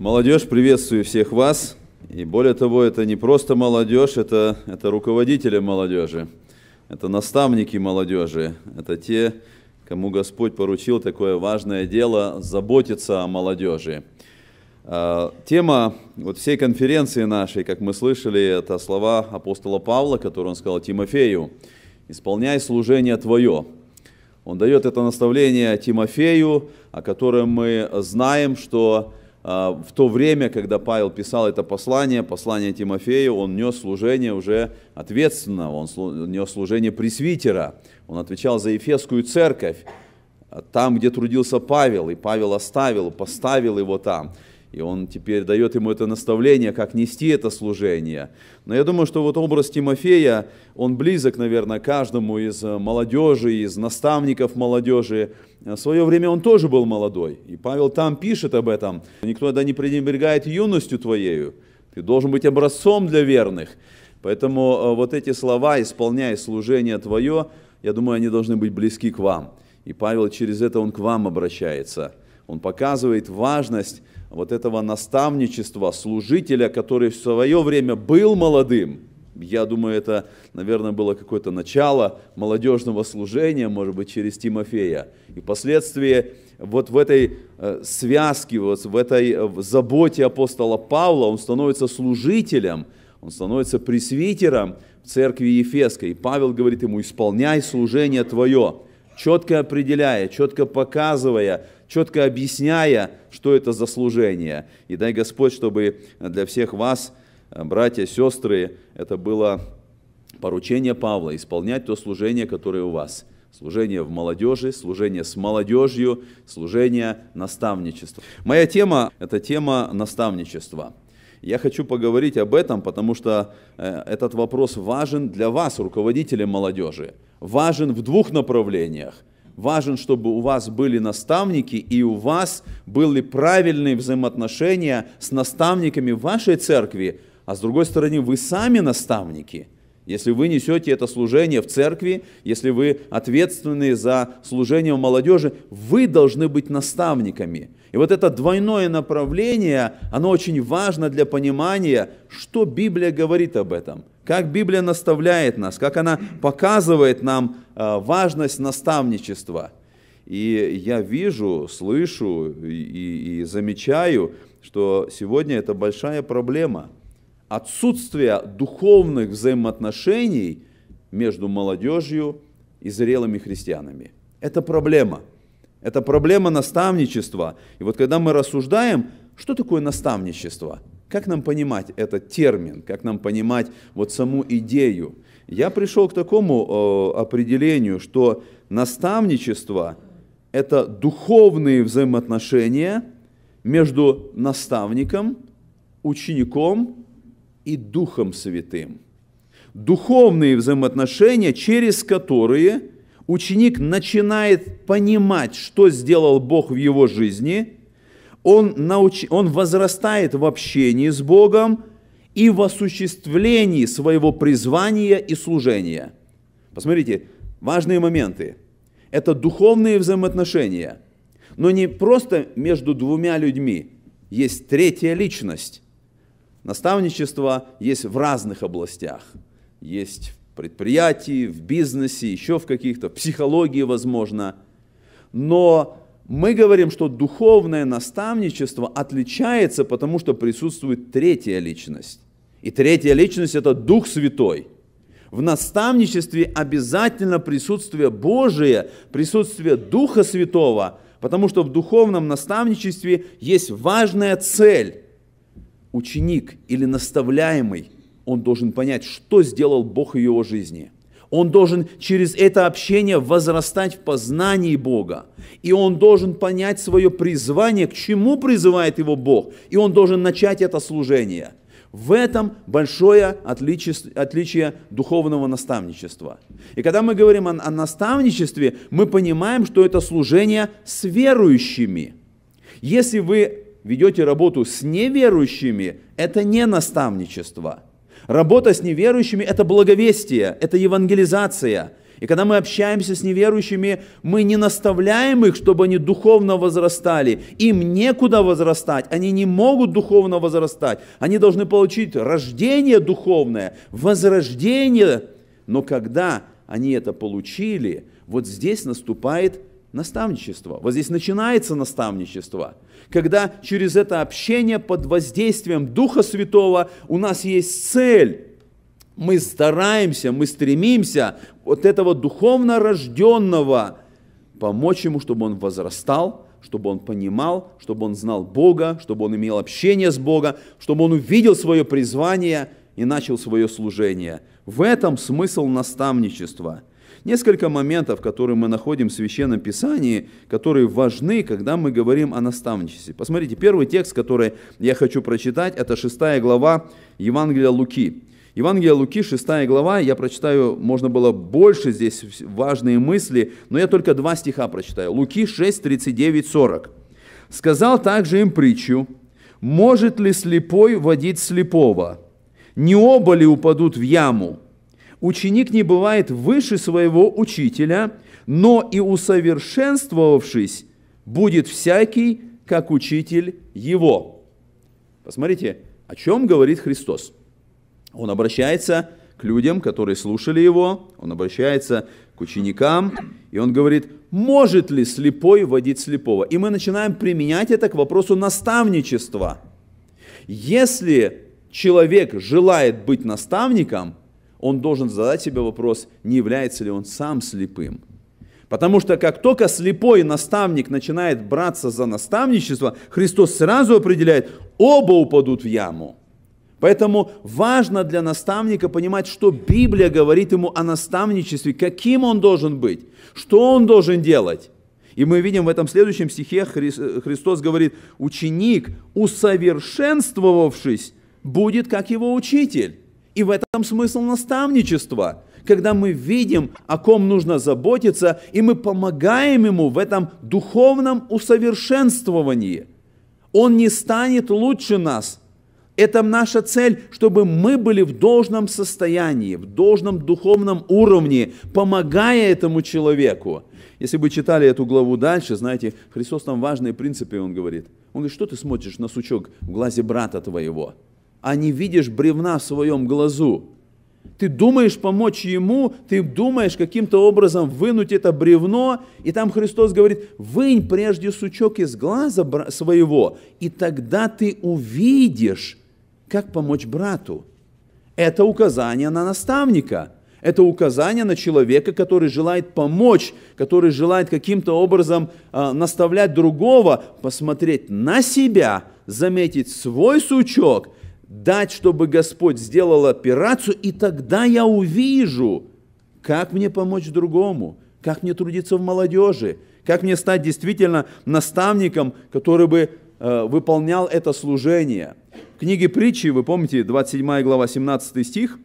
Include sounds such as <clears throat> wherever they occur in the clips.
Молодежь, приветствую всех вас. И более того, это не просто молодежь, это, это руководители молодежи, это наставники молодежи, это те, кому Господь поручил такое важное дело заботиться о молодежи. А, тема вот всей конференции нашей, как мы слышали, это слова апостола Павла, которые он сказал Тимофею. «Исполняй служение твое». Он дает это наставление Тимофею, о котором мы знаем, что а, в то время, когда Павел писал это послание, послание Тимофею, он нес служение уже ответственно, он нес служение пресвитера, он отвечал за Ефесскую церковь, а, там, где трудился Павел, и Павел оставил, поставил его там. И он теперь дает ему это наставление, как нести это служение. Но я думаю, что вот образ Тимофея, он близок, наверное, каждому из э, молодежи, из наставников молодежи, Э, в свое время он тоже был молодой. И Павел там пишет об этом. Никто да не пренебрегает юностью твоею. Ты должен быть образцом для верных. Поэтому э, вот эти слова исполняя служение твое», я думаю, они должны быть близки к вам. И Павел через это он к вам обращается. Он показывает важность вот этого наставничества, служителя, который в свое время был молодым, я думаю, это, наверное, было какое-то начало молодежного служения, может быть, через Тимофея. И впоследствии вот в этой э, связке, вот в этой э, заботе апостола Павла он становится служителем, он становится пресвитером в церкви Ефеской. И Павел говорит ему, исполняй служение твое, четко определяя, четко показывая, четко объясняя, что это за служение. И дай Господь, чтобы для всех вас – Э, братья, сестры, это было поручение Павла исполнять то служение, которое у вас. Служение в молодежи, служение с молодежью, служение наставничества. Моя тема – это тема наставничества. Я хочу поговорить об этом, потому что э, этот вопрос важен для вас, руководителей молодежи. Важен в двух направлениях. Важен, чтобы у вас были наставники и у вас были правильные взаимоотношения с наставниками вашей церкви, а с другой стороны, вы сами наставники. Если вы несете это служение в церкви, если вы ответственны за служение в молодежи, вы должны быть наставниками. И вот это двойное направление, оно очень важно для понимания, что Библия говорит об этом, как Библия наставляет нас, как она показывает нам э, важность наставничества. И я вижу, слышу и, и замечаю, что сегодня это большая проблема – отсутствие духовных взаимоотношений между молодежью и зрелыми христианами. Это проблема. Это проблема наставничества. И вот когда мы рассуждаем, что такое наставничество, как нам понимать этот термин, как нам понимать вот саму идею, я пришел к такому э, определению, что наставничество – это духовные взаимоотношения между наставником, учеником и Духом Святым. Духовные взаимоотношения, через которые ученик начинает понимать, что сделал Бог в его жизни, он, науч... он возрастает в общении с Богом и в осуществлении своего призвания и служения. Посмотрите, важные моменты. Это духовные взаимоотношения, но не просто между двумя людьми, есть третья личность. Наставничество есть в разных областях. Есть в предприятии, в бизнесе, еще в каких-то, в психологии, возможно. Но мы говорим, что духовное наставничество отличается, потому что присутствует третья личность. И третья личность – это Дух Святой. В наставничестве обязательно присутствие Божие, присутствие Духа Святого, потому что в духовном наставничестве есть важная цель ученик или наставляемый, он должен понять, что сделал Бог в его жизни. Он должен через это общение возрастать в познании Бога. И он должен понять свое призвание, к чему призывает его Бог. И он должен начать это служение. В этом большое отличие, отличие духовного наставничества. И когда мы говорим о, о наставничестве, мы понимаем, что это служение с верующими. Если вы ведете работу с неверующими, это не наставничество. Работа с неверующими – это благовестие, это евангелизация. И когда мы общаемся с неверующими, мы не наставляем их, чтобы они духовно возрастали. Им некуда возрастать, они не могут духовно возрастать. Они должны получить рождение духовное, возрождение. Но когда они это получили, вот здесь наступает наставничество. Вот здесь начинается наставничество – когда через это общение под воздействием Духа Святого у нас есть цель. Мы стараемся, мы стремимся вот этого духовно рожденного помочь ему, чтобы он возрастал, чтобы он понимал, чтобы он знал Бога, чтобы он имел общение с Богом, чтобы он увидел свое призвание и начал свое служение. В этом смысл наставничества – несколько моментов, которые мы находим в Священном Писании, которые важны, когда мы говорим о наставничестве. Посмотрите, первый текст, который я хочу прочитать, это 6 глава Евангелия Луки. Евангелие Луки, 6 глава, я прочитаю, можно было больше здесь важные мысли, но я только два стиха прочитаю. Луки 6, 39, 40. «Сказал также им притчу, может ли слепой водить слепого? Не оба ли упадут в яму?» ученик не бывает выше своего учителя, но и усовершенствовавшись, будет всякий, как учитель его». Посмотрите, о чем говорит Христос. Он обращается к людям, которые слушали его, он обращается к ученикам, и он говорит, может ли слепой водить слепого? И мы начинаем применять это к вопросу наставничества. Если человек желает быть наставником – он должен задать себе вопрос, не является ли он сам слепым. Потому что как только слепой наставник начинает браться за наставничество, Христос сразу определяет, оба упадут в яму. Поэтому важно для наставника понимать, что Библия говорит ему о наставничестве, каким он должен быть, что он должен делать. И мы видим в этом следующем стихе Христос говорит, ученик, усовершенствовавшись, будет как его учитель. И в этом смысл наставничества, когда мы видим, о ком нужно заботиться, и мы помогаем ему в этом духовном усовершенствовании. Он не станет лучше нас. Это наша цель, чтобы мы были в должном состоянии, в должном духовном уровне, помогая этому человеку. Если бы читали эту главу дальше, знаете, Христос там важные принципы, он говорит. Он говорит, что ты смотришь на сучок в глазе брата твоего? а не видишь бревна в своем глазу. Ты думаешь помочь ему, ты думаешь каким-то образом вынуть это бревно, и там Христос говорит, вынь прежде сучок из глаза своего, и тогда ты увидишь, как помочь брату. Это указание на наставника – это указание на человека, который желает помочь, который желает каким-то образом э, наставлять другого, посмотреть на себя, заметить свой сучок дать, чтобы Господь сделал операцию, и тогда я увижу, как мне помочь другому, как мне трудиться в молодежи, как мне стать действительно наставником, который бы э, выполнял это служение. В книге притчи, вы помните, 27 глава, 17 стих,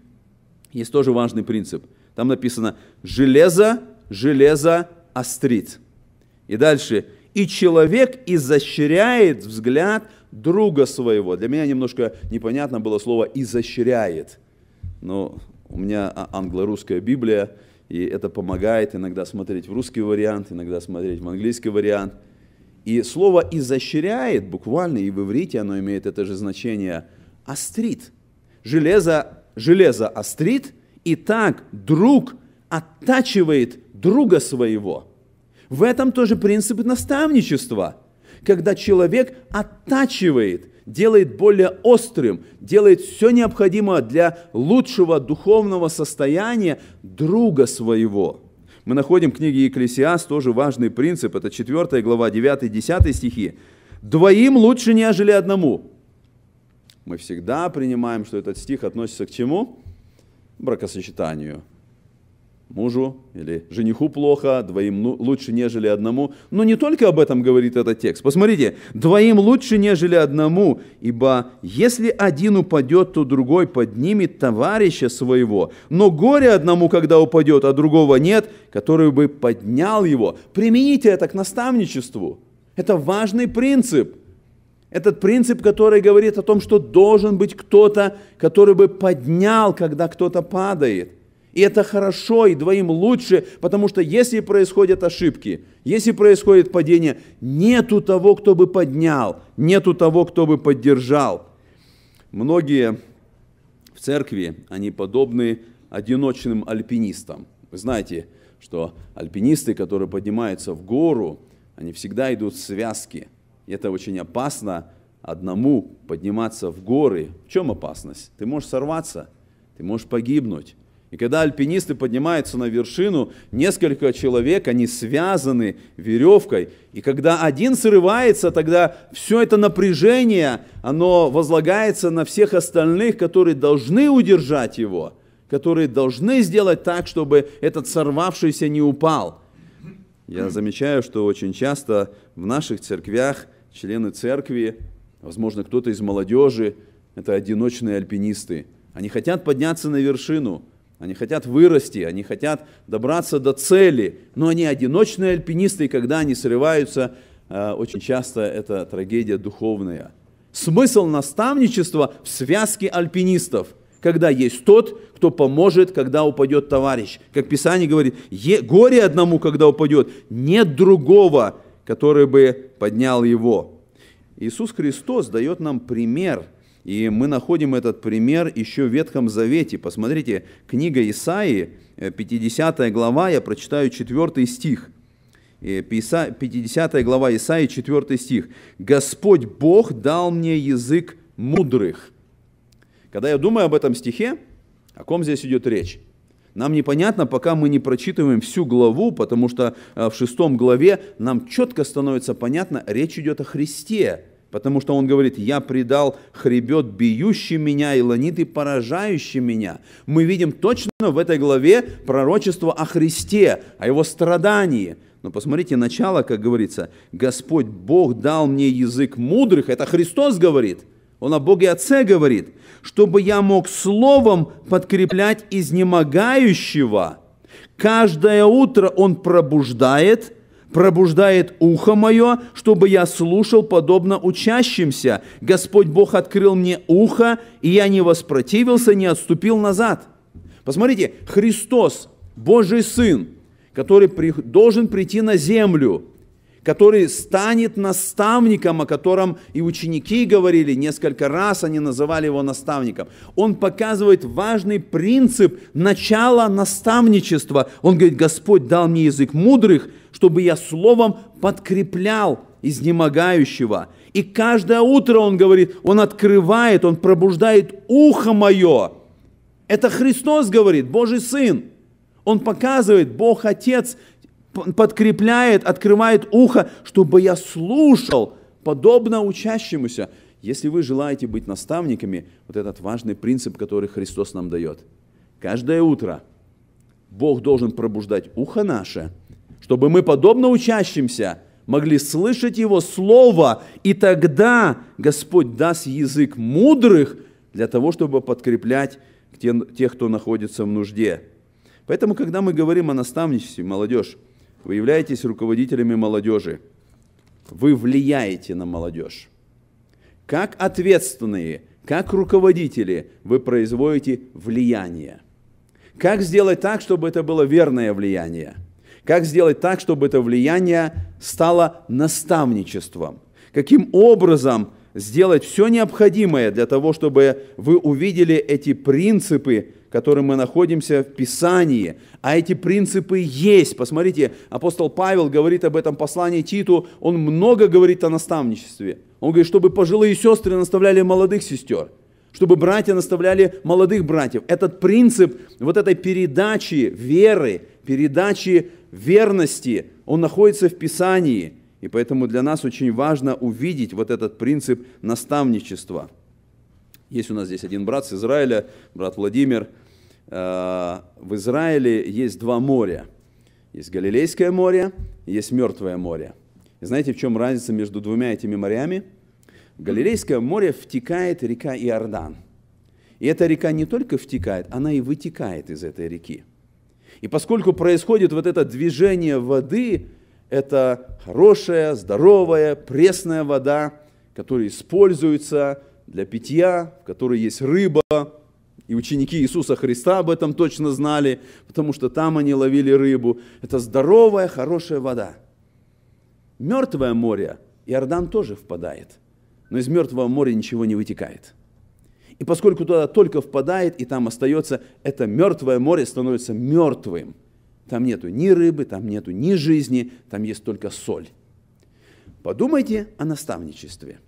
есть тоже важный принцип. Там написано «железо, железо острит». И дальше «и человек изощряет взгляд друга своего. Для меня немножко непонятно было слово «изощряет». Но у меня а, англо-русская Библия, и это помогает иногда смотреть в русский вариант, иногда смотреть в английский вариант. И слово «изощряет» буквально и в иврите оно имеет это же значение «острит». Железо, железо острит, и так друг оттачивает друга своего. В этом тоже принцип наставничества – когда человек оттачивает, делает более острым, делает все необходимое для лучшего духовного состояния друга своего. Мы находим в книге Екклесиас тоже важный принцип, это 4 глава, 9-10 стихи. «Двоим лучше, нежели одному». Мы всегда принимаем, что этот стих относится к чему? Бракосочетанию – мужу или жениху плохо, двоим лучше, нежели одному. Но не только об этом говорит этот текст. Посмотрите, двоим лучше, нежели одному, ибо если один упадет, то другой поднимет товарища своего. Но горе одному, когда упадет, а другого нет, который бы поднял его. Примените это к наставничеству. Это важный принцип – этот принцип, который говорит о том, что должен быть кто-то, который бы поднял, когда кто-то падает – и это хорошо, и двоим лучше, потому что если происходят ошибки, если происходит падение, нету того, кто бы поднял, нету того, кто бы поддержал. Многие в церкви, они подобны одиночным альпинистам. Вы знаете, что альпинисты, которые поднимаются в гору, они всегда идут в связке. это очень опасно одному подниматься в горы. В чем опасность? Ты можешь сорваться, ты можешь погибнуть. И когда альпинисты поднимаются на вершину, несколько человек, они связаны веревкой. И когда один срывается, тогда все это напряжение, оно возлагается на всех остальных, которые должны удержать его, которые должны сделать так, чтобы этот сорвавшийся не упал. Я замечаю, что очень часто в наших церквях члены церкви, возможно, кто-то из молодежи, это одиночные альпинисты. Они хотят подняться на вершину – они хотят вырасти, они хотят добраться до цели, но они одиночные альпинисты, и когда они срываются, э, очень часто это трагедия духовная. Смысл наставничества в связке альпинистов, когда есть тот, кто поможет, когда упадет товарищ. Как Писание говорит, горе одному, когда упадет, нет другого, который бы поднял его. Иисус Христос дает нам пример – и мы находим этот пример еще в Ветхом Завете. Посмотрите, книга Исаии, 50 э, глава, я прочитаю 4 стих. 50 э, глава Исаии, 4 стих. «Господь Бог дал мне язык мудрых». Когда я думаю об этом стихе, о ком здесь идет речь? Нам непонятно, пока мы не прочитываем всю главу, потому что э, в шестом главе нам четко становится понятно, речь идет о Христе – Потому что он говорит, я предал хребет бьющий меня и ланиты поражающий меня. Мы видим точно в этой главе пророчество о Христе, о его страдании. Но посмотрите начало, как говорится, Господь Бог дал мне язык мудрых, это Христос говорит, он о Боге Отце говорит, чтобы я мог словом подкреплять изнемогающего. Каждое утро он пробуждает – пробуждает ухо мое, чтобы я слушал подобно учащимся. Господь Бог открыл мне ухо, и я не воспротивился, не отступил назад». Посмотрите, Христос, Божий Сын, который при, должен прийти на землю, который станет наставником, о котором и ученики говорили несколько раз, они называли его наставником. Он показывает важный принцип начала наставничества. Он говорит, Господь дал мне язык мудрых – чтобы я словом подкреплял изнемогающего. И каждое утро, он говорит, он открывает, он пробуждает ухо мое. Это Христос говорит, Божий Сын. Он показывает, Бог Отец подкрепляет, открывает ухо, чтобы я слушал, подобно учащемуся. Если вы желаете быть наставниками, вот этот важный принцип, который Христос нам дает. Каждое утро Бог должен пробуждать ухо наше – чтобы мы, подобно учащимся, могли слышать Его Слово, и тогда Господь даст язык мудрых для того, чтобы подкреплять тех, кто находится в нужде. Поэтому, когда мы говорим о наставничестве, молодежь, вы являетесь руководителями молодежи, вы влияете на молодежь. Как ответственные, как руководители вы производите влияние. Как сделать так, чтобы это было верное влияние – как сделать так, чтобы это влияние стало наставничеством? Каким образом сделать все необходимое для того, чтобы вы увидели эти принципы, которые мы находимся в Писании. А эти принципы есть. Посмотрите, апостол Павел говорит об этом послании Титу, он много говорит о наставничестве. Он говорит, чтобы пожилые сестры наставляли молодых сестер, чтобы братья наставляли молодых братьев. Этот принцип вот этой передачи веры, передачи верности, он находится в Писании. И поэтому для нас очень важно увидеть вот этот принцип наставничества. Есть у нас здесь один брат с Израиля, брат Владимир. Э, в Израиле есть два моря. Есть Галилейское море, есть Мертвое море. И знаете, в чем разница между двумя этими морями? В Галилейское море втекает река Иордан. И эта река не только втекает, она и вытекает из этой реки. И поскольку происходит вот это движение воды, это хорошая, здоровая, пресная вода, которая используется для питья, в которой есть рыба. И ученики Иисуса Христа об этом точно знали, потому что там они ловили рыбу. Это здоровая, хорошая вода. Мертвое море, Иордан тоже впадает, но из мертвого моря ничего не вытекает – и поскольку туда только впадает и там остается, это мертвое море становится мертвым. Там нету ни рыбы, там нету ни жизни, там есть только соль. Подумайте о наставничестве.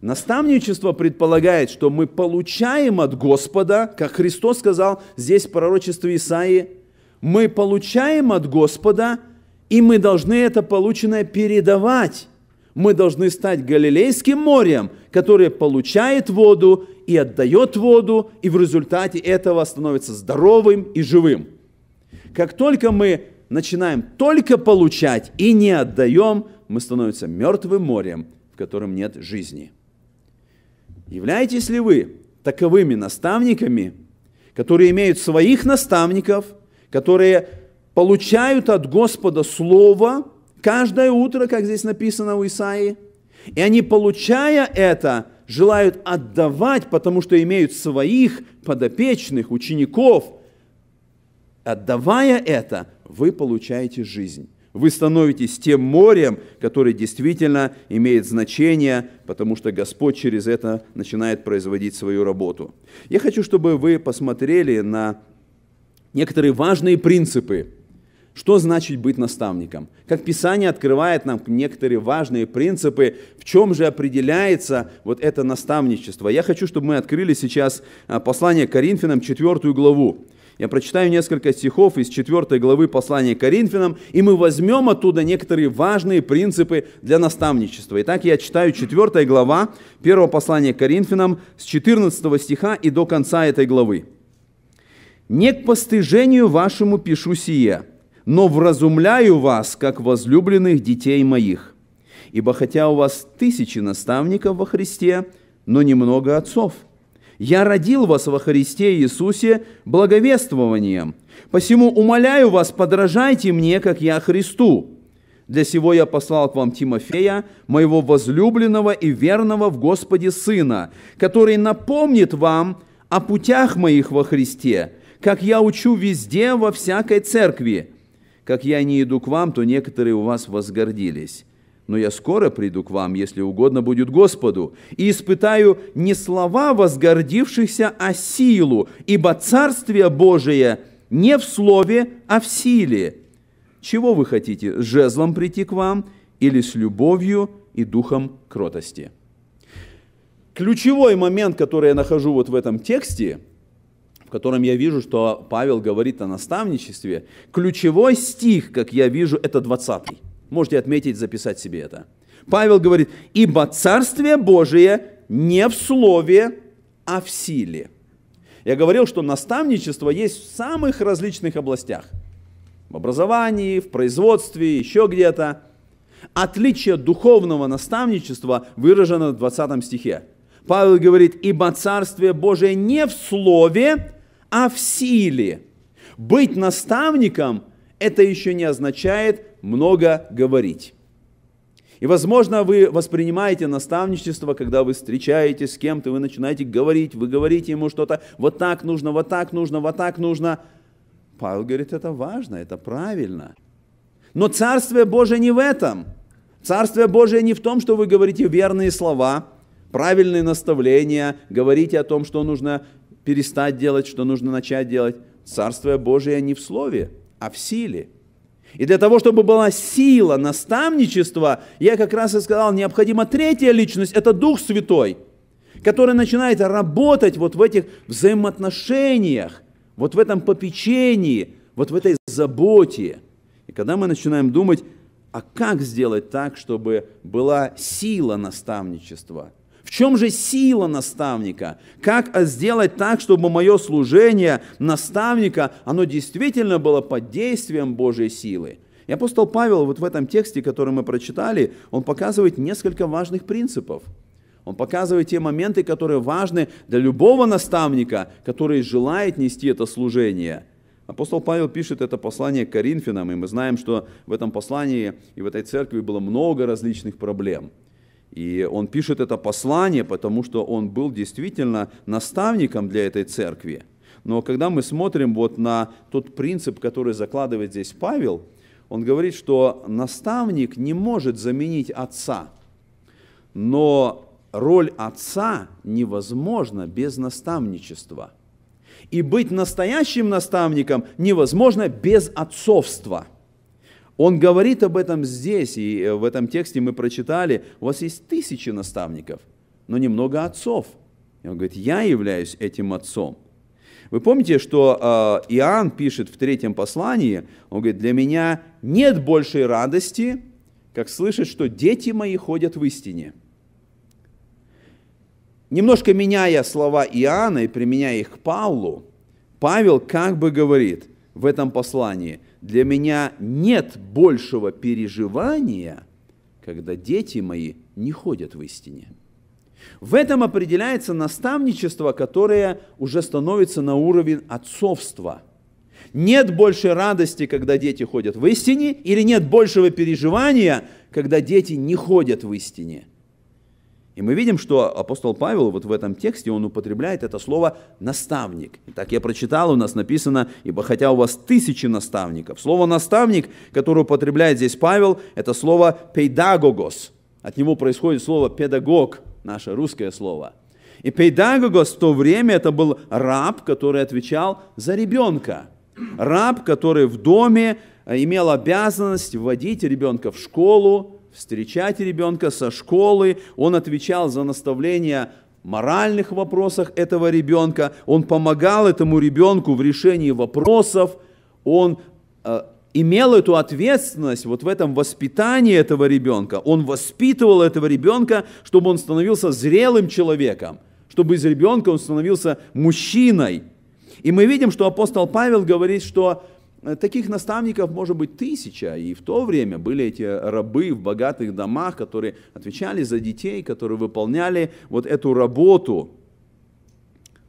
Наставничество предполагает, что мы получаем от Господа, как Христос сказал здесь в пророчестве Исаии, мы получаем от Господа, и мы должны это полученное передавать. Мы должны стать Галилейским морем, которое получает воду и отдает воду, и в результате этого становится здоровым и живым. Как только мы начинаем только получать и не отдаем, мы становимся мертвым морем, в котором нет жизни. Являетесь ли вы таковыми наставниками, которые имеют своих наставников, которые получают от Господа Слово каждое утро, как здесь написано у Исаии, и они, получая это, желают отдавать, потому что имеют своих подопечных, учеников. Отдавая это, вы получаете жизнь. Вы становитесь тем морем, который действительно имеет значение, потому что Господь через это начинает производить свою работу. Я хочу, чтобы вы посмотрели на некоторые важные принципы, что значит быть наставником? Как Писание открывает нам некоторые важные принципы, в чем же определяется вот это наставничество. Я хочу, чтобы мы открыли сейчас а, послание Коринфянам, 4 главу. Я прочитаю несколько стихов из 4 главы послания Коринфянам, и мы возьмем оттуда некоторые важные принципы для наставничества. Итак, я читаю 4 глава 1 послания Коринфянам с 14 стиха и до конца этой главы. «Не к постыжению вашему пишу сие, но вразумляю вас, как возлюбленных детей моих. Ибо хотя у вас тысячи наставников во Христе, но немного отцов. Я родил вас во Христе Иисусе благовествованием. Посему умоляю вас, подражайте мне, как я Христу. Для сего я послал к вам Тимофея, моего возлюбленного и верного в Господе Сына, который напомнит вам о путях моих во Христе, как я учу везде во всякой церкви, как я не иду к вам, то некоторые у вас возгордились. Но я скоро приду к вам, если угодно будет Господу, и испытаю не слова возгордившихся, а силу, ибо Царствие Божие не в слове, а в силе. Чего вы хотите, с жезлом прийти к вам или с любовью и духом кротости?» Ключевой момент, который я нахожу вот в этом тексте – в котором я вижу, что Павел говорит о наставничестве, ключевой стих, как я вижу, это 20. Можете отметить, записать себе это. Павел говорит, ибо Царствие Божие не в слове, а в силе. Я говорил, что наставничество есть в самых различных областях. В образовании, в производстве, еще где-то. Отличие духовного наставничества выражено в 20 стихе. Павел говорит, ибо Царствие Божие не в слове, а в силе. Быть наставником – это еще не означает много говорить. И, возможно, вы воспринимаете наставничество, когда вы встречаетесь с кем-то, вы начинаете говорить, вы говорите ему что-то, вот так нужно, вот так нужно, вот так нужно. Павел говорит, это важно, это правильно. Но Царствие Божие не в этом. Царствие Божие не в том, что вы говорите верные слова, правильные наставления, говорите о том, что нужно перестать делать, что нужно начать делать. Царство Божие не в слове, а в силе. И для того, чтобы была сила наставничества, я как раз и сказал, необходима третья личность, это Дух Святой, который начинает работать вот в этих взаимоотношениях, вот в этом попечении, вот в этой заботе. И когда мы начинаем думать, а как сделать так, чтобы была сила наставничества – в чем же сила наставника? Как сделать так, чтобы мое служение наставника, оно действительно было под действием Божьей силы? И апостол Павел вот в этом тексте, который мы прочитали, он показывает несколько важных принципов. Он показывает те моменты, которые важны для любого наставника, который желает нести это служение. Апостол Павел пишет это послание к Коринфянам, и мы знаем, что в этом послании и в этой церкви было много различных проблем – и он пишет это послание, потому что он был действительно наставником для этой церкви. Но когда мы смотрим вот на тот принцип, который закладывает здесь Павел, он говорит, что наставник не может заменить отца, но роль отца невозможна без наставничества. И быть настоящим наставником невозможно без отцовства – он говорит об этом здесь, и э, в этом тексте мы прочитали, у вас есть тысячи наставников, но немного отцов. И он говорит, я являюсь этим отцом. Вы помните, что а, Иоанн пишет в третьем послании, он говорит, для меня нет большей радости, как слышать, что дети мои ходят в истине. Немножко меняя слова Иоанна и применяя их к Павлу, Павел как бы говорит в этом послании – для меня нет большего переживания, когда дети мои не ходят в истине. В этом определяется наставничество, которое уже становится на уровень отцовства. Нет большей радости, когда дети ходят в истине, или нет большего переживания, когда дети не ходят в истине – и мы видим, что апостол Павел вот в этом тексте, он употребляет это слово «наставник». И так я прочитал, у нас написано, «Ибо хотя у вас тысячи наставников». Слово «наставник», которое употребляет здесь Павел, это слово «педагогос». От него происходит слово «педагог», наше русское слово. И педагогос в то время это был раб, который отвечал за ребенка. Раб, который в доме э, имел обязанность вводить ребенка в школу, встречать ребенка со школы, он отвечал за наставления моральных вопросах этого ребенка, он помогал этому ребенку в решении вопросов, он э, имел эту ответственность вот в этом воспитании этого ребенка, он воспитывал этого ребенка, чтобы он становился зрелым человеком, чтобы из ребенка он становился мужчиной. И мы видим, что апостол Павел говорит, что Э, таких наставников может быть тысяча, и в то время были эти рабы в богатых домах, которые отвечали за детей, которые выполняли вот эту работу.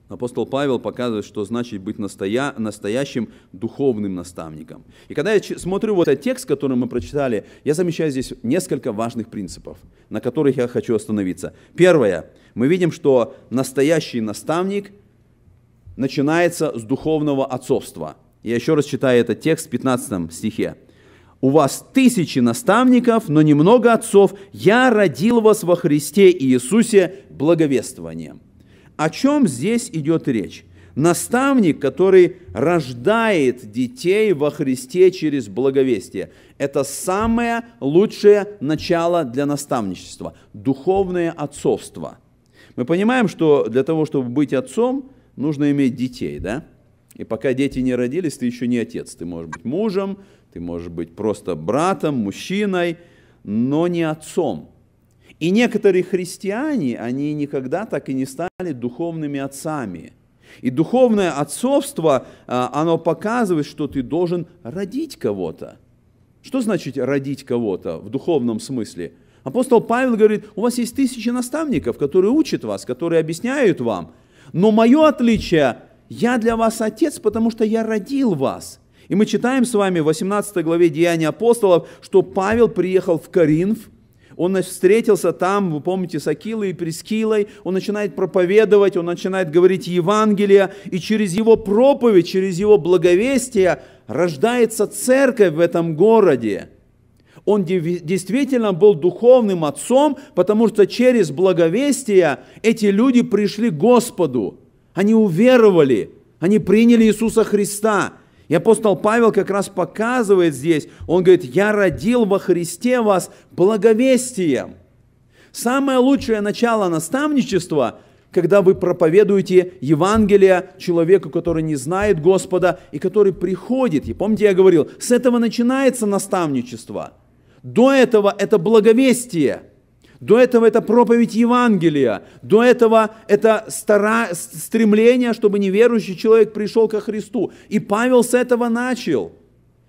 Апостол Павел показывает, что значит быть настоя... настоящим духовным наставником. И когда я смотрю вот этот текст, который мы прочитали, я замечаю здесь несколько важных принципов, на которых я хочу остановиться. Первое. Мы видим, что настоящий наставник начинается с духовного отцовства – я еще раз читаю этот текст в 15 стихе. «У вас тысячи наставников, но немного отцов. Я родил вас во Христе Иисусе благовествованием». О чем здесь идет речь? Наставник, который рождает детей во Христе через благовестие. Это самое лучшее начало для наставничества – духовное отцовство. Мы понимаем, что для того, чтобы быть отцом, нужно иметь детей, да? И пока дети не родились, ты еще не отец. Ты можешь быть мужем, ты можешь быть просто братом, мужчиной, но не отцом. И некоторые христиане, они никогда так и не стали духовными отцами. И духовное отцовство, а, оно показывает, что ты должен родить кого-то. Что значит родить кого-то в духовном смысле? Апостол Павел говорит, у вас есть тысячи наставников, которые учат вас, которые объясняют вам. Но мое отличие я для вас отец, потому что я родил вас. И мы читаем с вами в 18 главе Деяния апостолов, что Павел приехал в Коринф, он встретился там, вы помните, с Акилой и Прескилой, он начинает проповедовать, он начинает говорить Евангелие, и через его проповедь, через его благовестие рождается церковь в этом городе. Он действительно был духовным отцом, потому что через благовестие эти люди пришли к Господу – они уверовали, они приняли Иисуса Христа. И апостол Павел как раз показывает здесь, он говорит, я родил во Христе вас благовестием. Самое лучшее начало наставничества, когда вы проповедуете Евангелие человеку, который не знает Господа и который приходит. И помните, я говорил, с этого начинается наставничество. До этого это благовестие – до этого это проповедь Евангелия. До этого это стара... стремление, чтобы неверующий человек пришел ко Христу. И Павел с этого начал.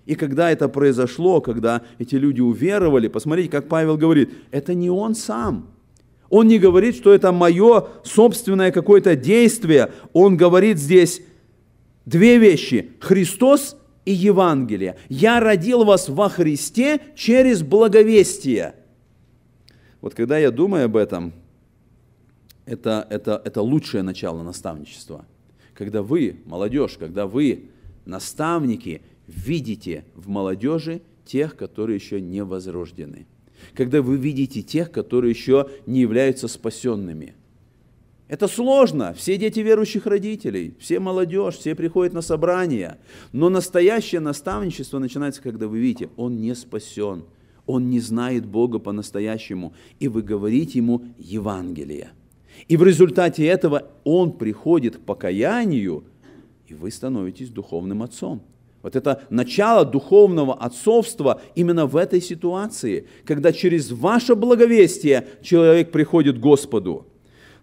И когда это произошло, когда эти люди уверовали, посмотрите, как Павел говорит, это не он сам. Он не говорит, что это мое собственное какое-то действие. Он говорит здесь две вещи. Христос и Евангелие. Я родил вас во Христе через благовестие – вот когда я думаю об этом, это, это, это лучшее начало наставничества. Когда вы, молодежь, когда вы, наставники, видите в молодежи тех, которые еще не возрождены. Когда вы видите тех, которые еще не являются спасенными. Это сложно. Все дети верующих родителей, все молодежь, все приходят на собрания. Но настоящее наставничество начинается, когда вы видите, он не спасен – он не знает Бога по-настоящему, и вы говорите ему Евангелие. И в результате этого он приходит к покаянию, и вы становитесь духовным отцом. Вот это начало духовного отцовства именно в этой ситуации, когда через ваше благовестие человек приходит к Господу.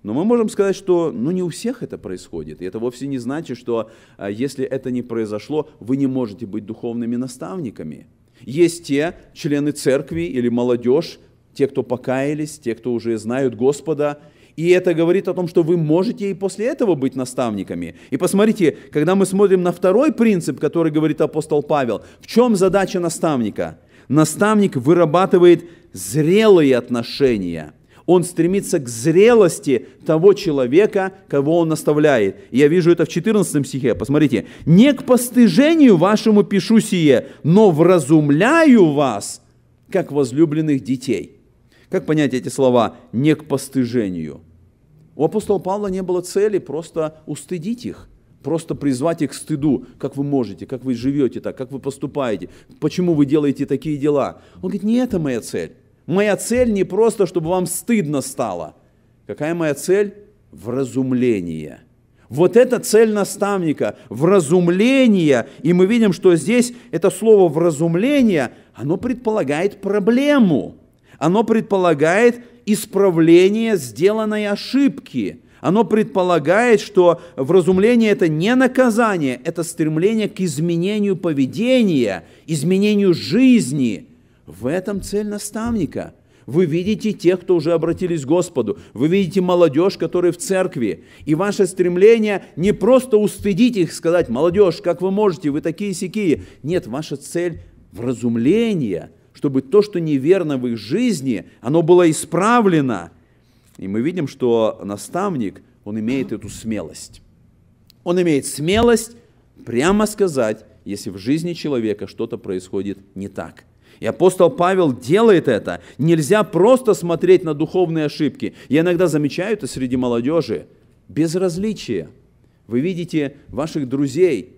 Но мы можем сказать, что ну, не у всех это происходит. И это вовсе не значит, что а, если это не произошло, вы не можете быть духовными наставниками. Есть те члены церкви или молодежь, те, кто покаялись, те, кто уже знают Господа, и это говорит о том, что вы можете и после этого быть наставниками. И посмотрите, когда мы смотрим на второй принцип, который говорит апостол Павел, в чем задача наставника? Наставник вырабатывает зрелые отношения – он стремится к зрелости того человека, кого он наставляет. я вижу это в 14 стихе. Посмотрите. «Не к постыжению вашему пишу сие, но вразумляю вас, как возлюбленных детей». Как понять эти слова «не к постыжению»? У апостола Павла не было цели просто устыдить их – просто призвать их к стыду, как вы можете, как вы живете так, как вы поступаете, почему вы делаете такие дела. Он говорит, не это моя цель. Моя цель не просто, чтобы вам стыдно стало. Какая моя цель? Вразумление. Вот это цель наставника, вразумление. И мы видим, что здесь это слово вразумление, оно предполагает проблему. Оно предполагает исправление сделанной ошибки. Оно предполагает, что вразумление – это не наказание, это стремление к изменению поведения, изменению жизни – в этом цель наставника. Вы видите тех, кто уже обратились к Господу. Вы видите молодежь, которая в церкви. И ваше стремление не просто устыдить их, сказать, молодежь, как вы можете, вы такие сякие. Нет, ваша цель – в вразумление, чтобы то, что неверно в их жизни, оно было исправлено. И мы видим, что наставник, он имеет эту смелость. Он имеет смелость прямо сказать, если в жизни человека что-то происходит не так – и апостол Павел делает это. Нельзя просто смотреть на духовные ошибки. Я иногда замечаю это среди молодежи. Безразличие. Вы видите ваших друзей,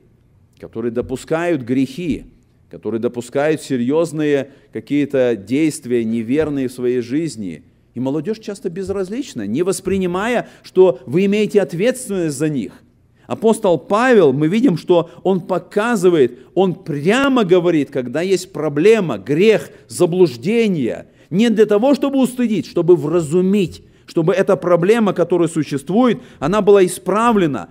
которые допускают грехи, которые допускают серьезные какие-то действия неверные в своей жизни. И молодежь часто безразлична, не воспринимая, что вы имеете ответственность за них – Апостол Павел, мы видим, что он показывает, он прямо говорит, когда есть проблема, грех, заблуждение, не для того, чтобы устыдить, чтобы вразумить, чтобы эта проблема, которая существует, она была исправлена.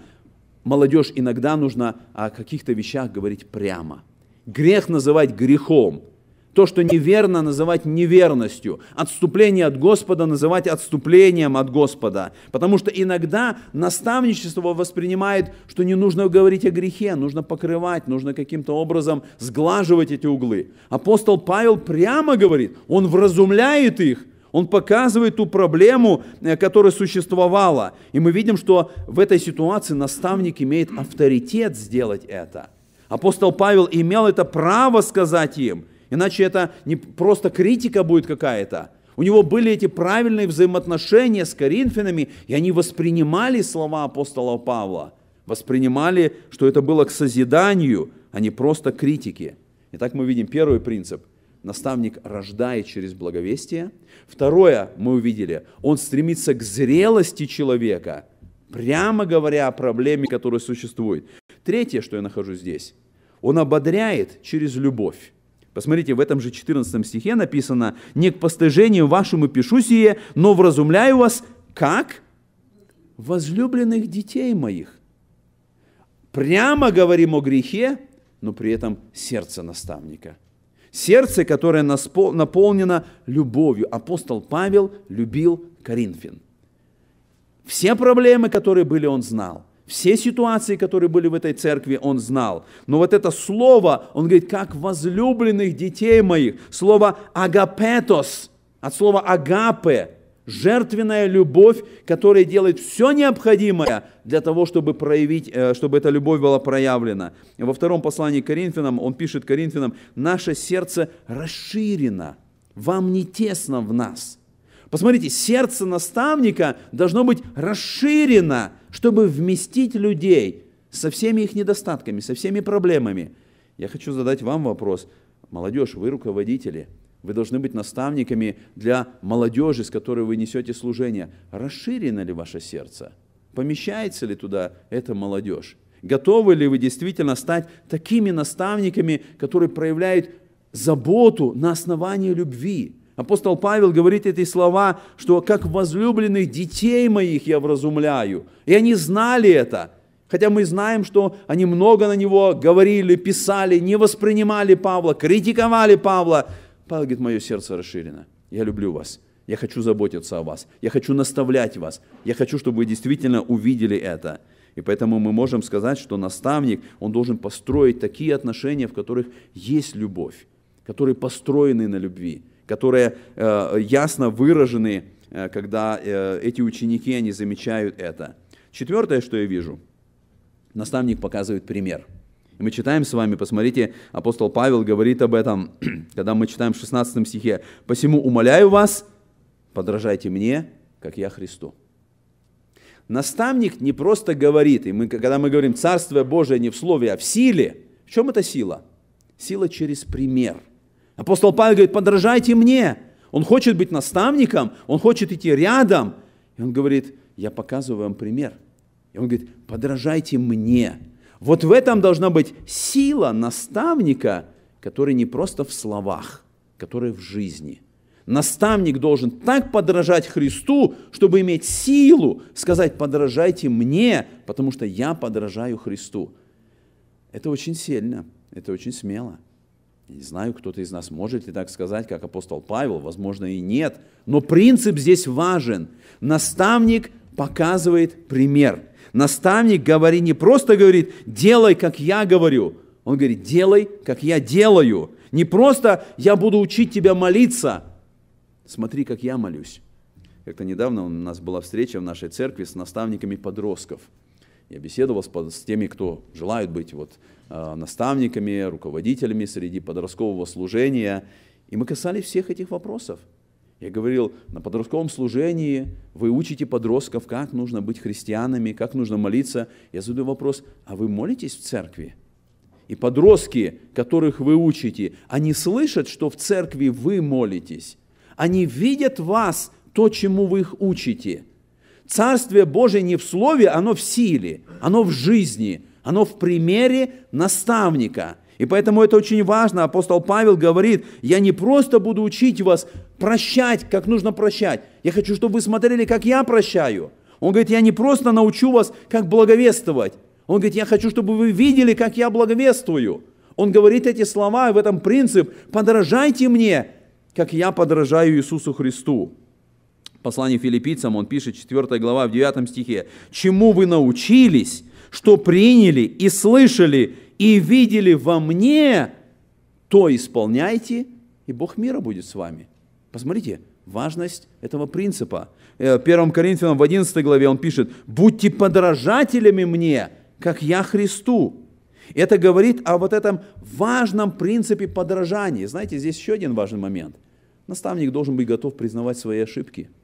Молодежь иногда нужно о каких-то вещах говорить прямо. Грех называть грехом – то, что неверно, называть неверностью. Отступление от Господа называть отступлением от Господа. Потому что иногда наставничество воспринимает, что не нужно говорить о грехе, нужно покрывать, нужно каким-то образом сглаживать эти углы. Апостол Павел прямо говорит, он вразумляет их, он показывает ту проблему, э, которая существовала. И мы видим, что в этой ситуации наставник имеет авторитет сделать это. Апостол Павел имел это право сказать им – Иначе это не просто критика будет какая-то. У него были эти правильные взаимоотношения с коринфянами, и они воспринимали слова апостола Павла, воспринимали, что это было к созиданию, а не просто критике. Итак, мы видим первый принцип – наставник рождает через благовестие. Второе, мы увидели, он стремится к зрелости человека, прямо говоря о проблеме, которая существует. Третье, что я нахожу здесь, он ободряет через любовь. Посмотрите, в этом же 14 стихе написано, «Не к постыжению вашему пишу сие, но вразумляю вас, как возлюбленных детей моих». Прямо говорим о грехе, но при этом сердце наставника. Сердце, которое наполнено любовью. Апостол Павел любил Коринфян. Все проблемы, которые были, он знал. Все ситуации, которые были в этой церкви, он знал. Но вот это слово, он говорит, как возлюбленных детей моих, слово агапетос, от слова агапе, жертвенная любовь, которая делает все необходимое для того, чтобы проявить, э, чтобы эта любовь была проявлена. во втором послании к Коринфянам он пишет Коринфянам, наше сердце расширено, вам не тесно в нас – Посмотрите, сердце наставника должно быть расширено, чтобы вместить людей со всеми их недостатками, со всеми проблемами. Я хочу задать вам вопрос. Молодежь, вы руководители, вы должны быть наставниками для молодежи, с которой вы несете служение. Расширено ли ваше сердце? Помещается ли туда эта молодежь? Готовы ли вы действительно стать такими наставниками, которые проявляют заботу на основании любви? Апостол Павел говорит эти слова, что «как возлюбленных детей моих я вразумляю». И они знали это. Хотя мы знаем, что они много на него говорили, писали, не воспринимали Павла, критиковали Павла. Павел говорит, мое сердце расширено. Я люблю вас. Я хочу заботиться о вас. Я хочу наставлять вас. Я хочу, чтобы вы действительно увидели это. И поэтому мы можем сказать, что наставник, он должен построить такие отношения, в которых есть любовь, которые построены на любви которые э, ясно выражены, э, когда э, эти ученики, они замечают это. Четвертое, что я вижу, наставник показывает пример – мы читаем с вами, посмотрите, апостол Павел говорит об этом, <clears throat> когда мы читаем в 16 стихе. «Посему умоляю вас, подражайте мне, как я Христу». Наставник не просто говорит, и мы, когда мы говорим «Царство Божие не в слове, а в силе», в чем эта сила? Сила через пример. Апостол Павел говорит, подражайте мне. Он хочет быть наставником, он хочет идти рядом. И он говорит, я показываю вам пример. И он говорит, подражайте мне. Вот в этом должна быть сила наставника, который не просто в словах, который в жизни. Наставник должен так подражать Христу, чтобы иметь силу сказать, подражайте мне, потому что я подражаю Христу. Это очень сильно, это очень смело. Не знаю, кто-то из нас может ли так сказать, как апостол Павел, возможно и нет, но принцип здесь важен. Наставник показывает пример. Наставник говорит, не просто говорит, делай, как я говорю. Он говорит, делай, как я делаю. Не просто я буду учить тебя молиться. Смотри, как я молюсь. Как-то недавно у нас была встреча в нашей церкви с наставниками подростков – я беседовал с, с теми, кто желает быть вот, а, наставниками, руководителями среди подросткового служения. И мы касались всех этих вопросов. Я говорил, на подростковом служении вы учите подростков, как нужно быть христианами, как нужно молиться. Я задаю вопрос, а вы молитесь в церкви? И подростки, которых вы учите, они слышат, что в церкви вы молитесь. Они видят вас, то, чему вы их учите. Царствие Божие не в слове, оно в силе, оно в жизни, оно в примере наставника. И поэтому это очень важно. Апостол Павел говорит, я не просто буду учить вас прощать, как нужно прощать. Я хочу, чтобы вы смотрели, как я прощаю. Он говорит, я не просто научу вас, как благовествовать. Он говорит, я хочу, чтобы вы видели, как я благовествую. Он говорит эти слова, и в этом принцип, подражайте мне, как я подражаю Иисусу Христу послании филиппийцам он пишет, 4 глава, в 9 стихе, «Чему вы научились, что приняли и слышали и видели во мне, то исполняйте, и Бог мира будет с вами». Посмотрите, важность этого принципа. 1 э, Коринфянам в 11 главе он пишет, «Будьте подражателями мне, как я Христу». Это говорит о вот этом важном принципе подражания. Знаете, здесь еще один важный момент. Наставник должен быть готов признавать свои ошибки –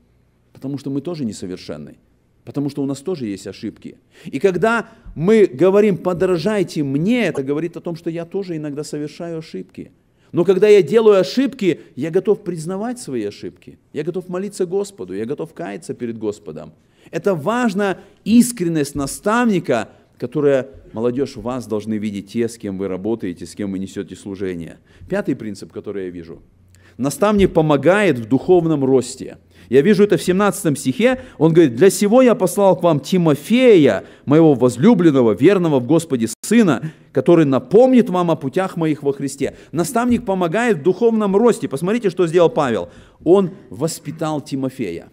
Потому что мы тоже несовершенны. Потому что у нас тоже есть ошибки. И когда мы говорим «подражайте мне», это говорит о том, что я тоже иногда совершаю ошибки. Но когда я делаю ошибки, я готов признавать свои ошибки. Я готов молиться Господу, я готов каяться перед Господом. Это важна искренность наставника, которая молодежь вас должны видеть те, с кем вы работаете, с кем вы несете служение. Пятый принцип, который я вижу – Наставник помогает в духовном росте. Я вижу это в 17 стихе. Он говорит, «Для сего я послал к вам Тимофея, моего возлюбленного, верного в Господе сына, который напомнит вам о путях моих во Христе». Наставник помогает в духовном росте. Посмотрите, что сделал Павел. Он воспитал Тимофея.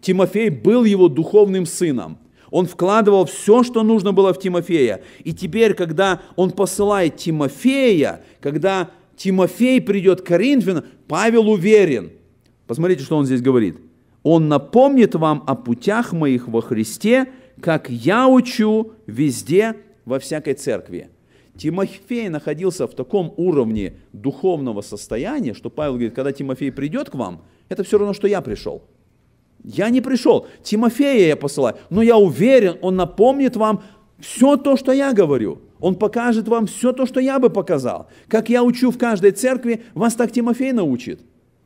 Тимофей был его духовным сыном. Он вкладывал все, что нужно было в Тимофея. И теперь, когда он посылает Тимофея, когда Тимофей придет к Коринфянам, Павел уверен. Посмотрите, что он здесь говорит. Он напомнит вам о путях моих во Христе, как я учу везде во всякой церкви. Тимофей находился в таком уровне духовного состояния, что Павел говорит, когда Тимофей придет к вам, это все равно, что я пришел. Я не пришел, Тимофея я посылаю, но я уверен, он напомнит вам все то, что я говорю – он покажет вам все то, что я бы показал. Как я учу в каждой церкви, вас так Тимофей научит.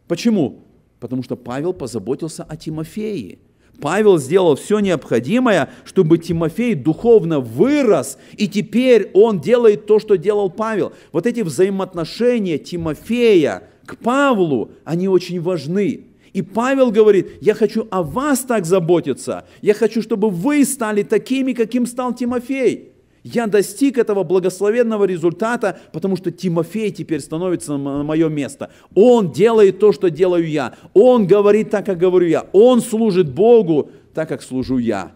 Почему? Потому что Павел позаботился о Тимофее. Павел сделал все необходимое, чтобы Тимофей духовно вырос, и теперь он делает то, что делал Павел. Вот эти взаимоотношения Тимофея к Павлу, они очень важны. И Павел говорит, я хочу о вас так заботиться, я хочу, чтобы вы стали такими, каким стал Тимофей. Я достиг этого благословенного результата, потому что Тимофей теперь становится на мое место. Он делает то, что делаю я. Он говорит так, как говорю я. Он служит Богу так, как служу я.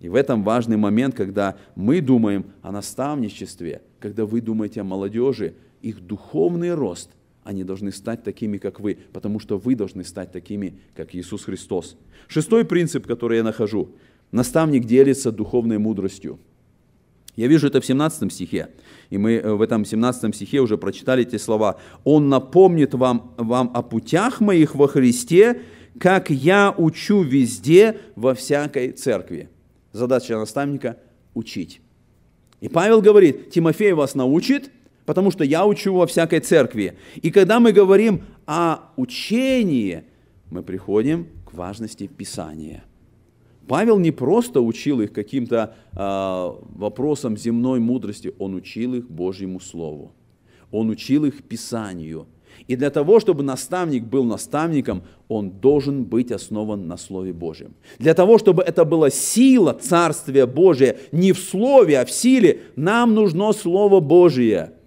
И в этом важный момент, когда мы думаем о наставничестве, когда вы думаете о молодежи, их духовный рост, они должны стать такими, как вы, потому что вы должны стать такими, как Иисус Христос. Шестой принцип, который я нахожу. Наставник делится духовной мудростью. Я вижу это в 17 стихе. И мы э, в этом 17 стихе уже прочитали эти слова. «Он напомнит вам, вам о путях моих во Христе, как я учу везде во всякой церкви». Задача наставника – учить. И Павел говорит, Тимофей вас научит, потому что я учу во всякой церкви. И когда мы говорим о учении, мы приходим к важности Писания – Павел не просто учил их каким-то э, вопросам земной мудрости, он учил их Божьему Слову, он учил их Писанию. И для того, чтобы наставник был наставником, он должен быть основан на Слове Божьем. Для того, чтобы это была сила Царствия Божия, не в Слове, а в силе, нам нужно Слово Божие –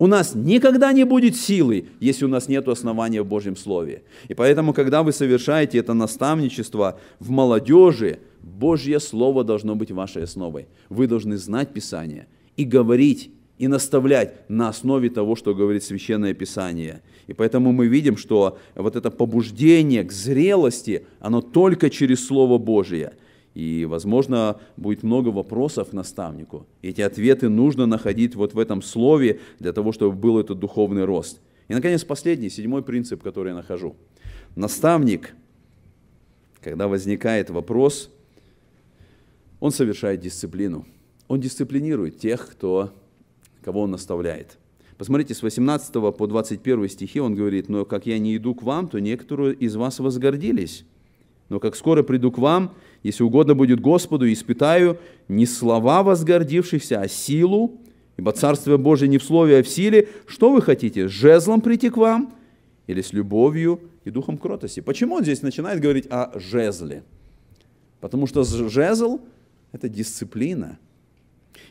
у нас никогда не будет силы, если у нас нет основания в Божьем Слове. И поэтому, когда вы совершаете это наставничество в молодежи, Божье Слово должно быть вашей основой. Вы должны знать Писание и говорить, и наставлять на основе того, что говорит Священное Писание. И поэтому мы видим, что вот это побуждение к зрелости, оно только через Слово Божие. И, возможно, будет много вопросов наставнику. Эти ответы нужно находить вот в этом слове для того, чтобы был этот духовный рост. И, наконец, последний, седьмой принцип, который я нахожу. Наставник, когда возникает вопрос – он совершает дисциплину. Он дисциплинирует тех, кто, кого он наставляет. Посмотрите, с 18 по 21 стихи он говорит, «Но как я не иду к вам, то некоторые из вас возгордились. Но как скоро приду к вам, если угодно будет Господу, испытаю не слова возгордившихся, а силу, ибо Царствие Божие не в слове, а в силе. Что вы хотите, с жезлом прийти к вам или с любовью и духом кротости?» Почему он здесь начинает говорить о жезле? Потому что жезл – это дисциплина.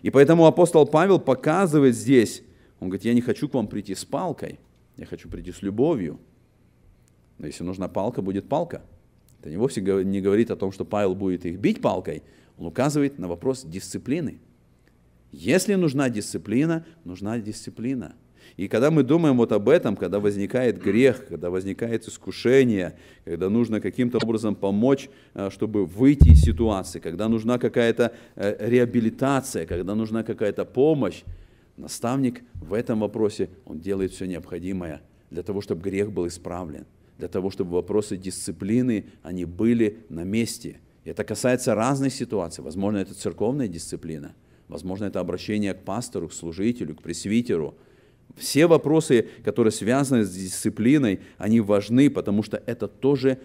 И поэтому апостол Павел показывает здесь, он говорит, я не хочу к вам прийти с палкой, я хочу прийти с любовью. Но если нужна палка, будет палка. Это не вовсе не говорит о том, что Павел будет их бить палкой, он указывает на вопрос дисциплины. Если нужна дисциплина, нужна дисциплина – и когда мы думаем вот об этом, когда возникает грех, когда возникает искушение, когда нужно каким-то образом помочь, э, чтобы выйти из ситуации, когда нужна какая-то э, реабилитация, когда нужна какая-то помощь, наставник в этом вопросе, он делает все необходимое для того, чтобы грех был исправлен, для того, чтобы вопросы дисциплины, они были на месте. это касается разных ситуаций. Возможно, это церковная дисциплина, возможно, это обращение к пастору, к служителю, к пресвитеру – все вопросы, которые связаны с дисциплиной, они важны, потому что это тоже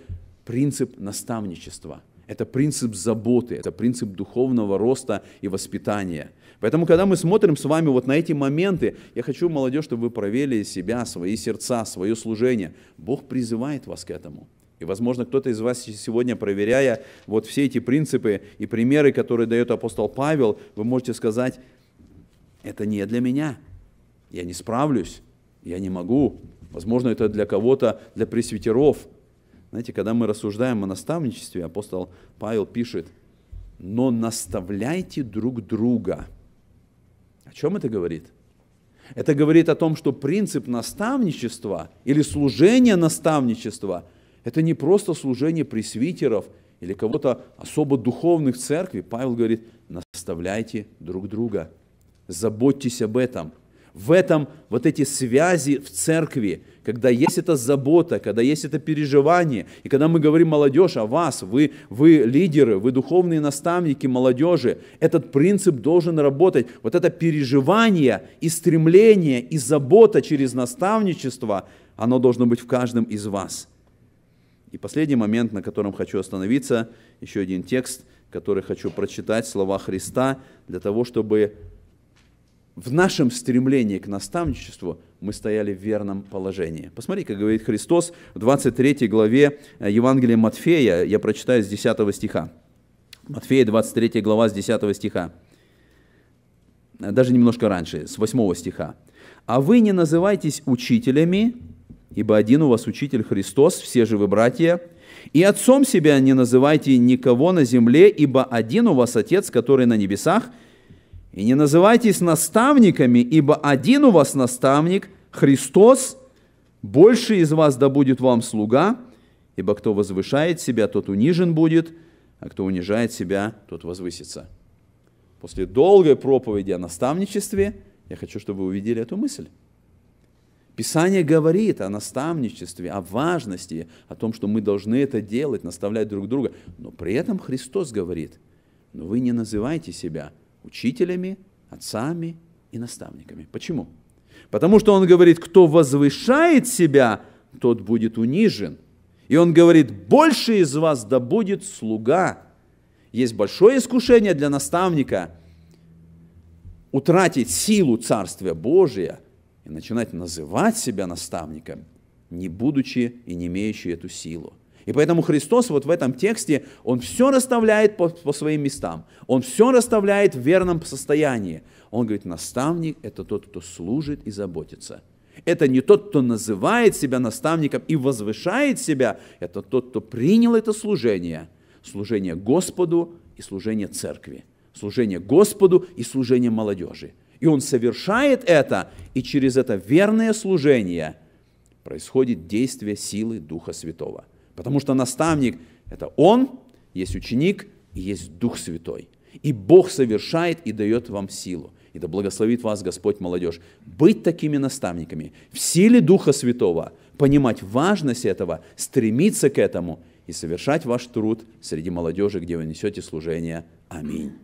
принцип наставничества. Это принцип заботы, это принцип духовного роста и воспитания. Поэтому, когда мы смотрим с вами вот на эти моменты, я хочу, молодежь, чтобы вы провели себя, свои сердца, свое служение. Бог призывает вас к этому. И, возможно, кто-то из вас сегодня, проверяя вот все эти принципы и примеры, которые дает апостол Павел, вы можете сказать, это не для меня, я не справлюсь, я не могу. Возможно, это для кого-то, для пресвитеров. Знаете, когда мы рассуждаем о наставничестве, апостол Павел пишет, но наставляйте друг друга. О чем это говорит? Это говорит о том, что принцип наставничества или служение наставничества – это не просто служение пресвитеров или кого-то особо духовных в церкви. Павел говорит, наставляйте друг друга, заботьтесь об этом – в этом вот эти связи в церкви, когда есть эта забота, когда есть это переживание, и когда мы говорим молодежь о а вас, вы, вы лидеры, вы духовные наставники молодежи, этот принцип должен работать. Вот это переживание и стремление, и забота через наставничество, оно должно быть в каждом из вас. И последний момент, на котором хочу остановиться, еще один текст, который хочу прочитать, слова Христа, для того, чтобы в нашем стремлении к наставничеству мы стояли в верном положении. Посмотри, как говорит Христос в 23 главе э, Евангелия Матфея, я прочитаю с 10 стиха. Матфея 23 глава с 10 стиха. Э, даже немножко раньше, с 8 стиха. «А вы не называйтесь учителями, ибо один у вас учитель Христос, все же вы братья, и отцом себя не называйте никого на земле, ибо один у вас Отец, который на небесах – и не называйтесь наставниками, ибо один у вас наставник, Христос, больше из вас да будет вам слуга, ибо кто возвышает себя, тот унижен будет, а кто унижает себя, тот возвысится. После долгой проповеди о наставничестве я хочу, чтобы вы увидели эту мысль. Писание говорит о наставничестве, о важности, о том, что мы должны это делать, наставлять друг друга. Но при этом Христос говорит, но вы не называйте себя – учителями, отцами и наставниками. Почему? Потому что он говорит, кто возвышает себя, тот будет унижен. И он говорит, больше из вас да будет слуга. Есть большое искушение для наставника утратить силу Царствия Божия и начинать называть себя наставником, не будучи и не имеющий эту силу. И поэтому Христос вот в этом тексте, Он все расставляет по, по своим местам, Он все расставляет в верном состоянии. Он говорит, наставник – это тот, кто служит и заботится. Это не тот, кто называет себя наставником и возвышает себя, это тот, кто принял это служение, служение Господу и служение церкви, служение Господу и служение молодежи. И он совершает это, и через это верное служение происходит действие силы Духа Святого. Потому что наставник – это он, есть ученик и есть Дух Святой. И Бог совершает и дает вам силу. И да благословит вас Господь молодежь. Быть такими наставниками, в силе Духа Святого, понимать важность этого, стремиться к этому и совершать ваш труд среди молодежи, где вы несете служение. Аминь.